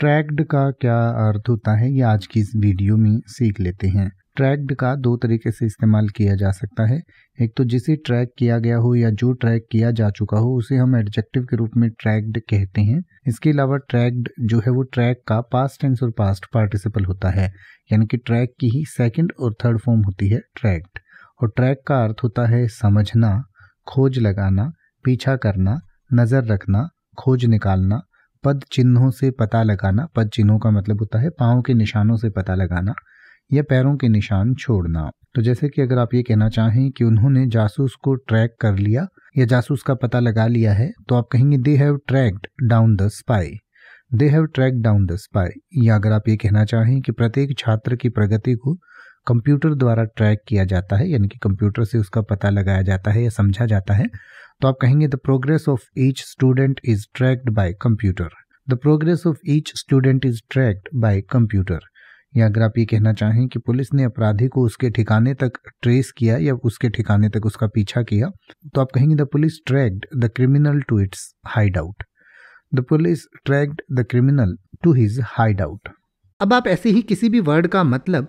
tracked का क्या अर्थ होता है ये आज की इस वीडियो में सीख लेते हैं ट्रैक्ड का दो तरीके से इस्तेमाल किया जा सकता है एक तो जिसे ट्रैक किया गया हो या जो ट्रैक किया जा चुका हो उसे हम एडजेक्टिव के रूप में ट्रैक्ड कहते हैं इसके अलावा ट्रैक्ड जो है वो ट्रैक का पास्ट टेंस और पास्ट पार्टिसिपल होता है यानी कि ट्रैक की ही सेकेंड और थर्ड फॉर्म होती है ट्रैक्ड और ट्रैक का अर्थ होता है समझना खोज लगाना पीछा करना नज़र रखना खोज निकालना पद चिन्हों से पता लगाना पद चिन्हों का मतलब होता है पाँव के निशानों से पता लगाना या पैरों के निशान छोड़ना तो जैसे कि अगर आप ये कहना चाहें कि उन्होंने जासूस को ट्रैक कर लिया या जासूस का पता लगा लिया है तो आप कहेंगे they have tracked down the spy they have track down the spy या अगर आप ये कहना चाहें कि प्रत्येक छात्र की प्रगति को कंप्यूटर द्वारा ट्रैक किया जाता है यानी कि कंप्यूटर से उसका पता लगाया जाता है या समझा जाता है तो आप कहेंगे the progress of each student is tracked by computer the progress of each student is tracked by computer या अगर आप ये कहना चाहें कि पुलिस ने अपराधी को उसके ठिकाने तक ट्रेस किया या उसके ठिकाने तक उसका पीछा किया तो आप कहेंगे the police tracked the criminal to its hideout the police tracked the criminal to his hideout अब आप ऐसे ही किसी भी वर्ड का मतलब